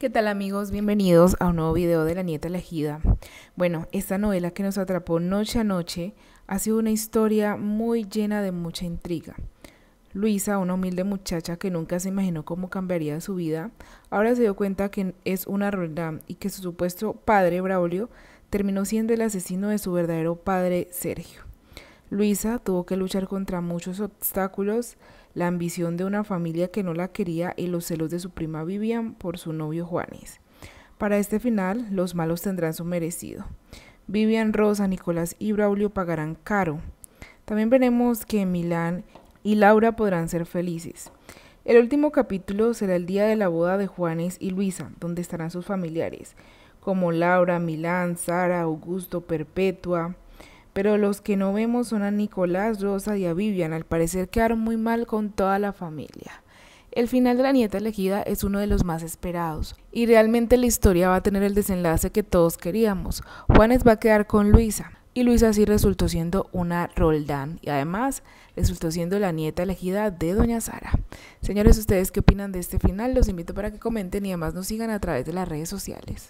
¿Qué tal amigos? Bienvenidos a un nuevo video de La Nieta Elegida. Bueno, esta novela que nos atrapó noche a noche ha sido una historia muy llena de mucha intriga. Luisa, una humilde muchacha que nunca se imaginó cómo cambiaría su vida, ahora se dio cuenta que es una rueda y que su supuesto padre, Braulio, terminó siendo el asesino de su verdadero padre, Sergio. Luisa tuvo que luchar contra muchos obstáculos, la ambición de una familia que no la quería y los celos de su prima Vivian por su novio Juanes. Para este final, los malos tendrán su merecido. Vivian, Rosa, Nicolás y Braulio pagarán caro. También veremos que Milán y Laura podrán ser felices. El último capítulo será el día de la boda de Juanes y Luisa, donde estarán sus familiares, como Laura, Milán, Sara, Augusto, Perpetua, pero los que no vemos son a Nicolás, Rosa y a Vivian, al parecer quedaron muy mal con toda la familia. El final de la nieta elegida es uno de los más esperados, y realmente la historia va a tener el desenlace que todos queríamos. Juanes va a quedar con Luisa, y Luisa sí resultó siendo una Roldán y además resultó siendo la nieta elegida de Doña Sara. Señores, ¿ustedes qué opinan de este final? Los invito para que comenten y además nos sigan a través de las redes sociales.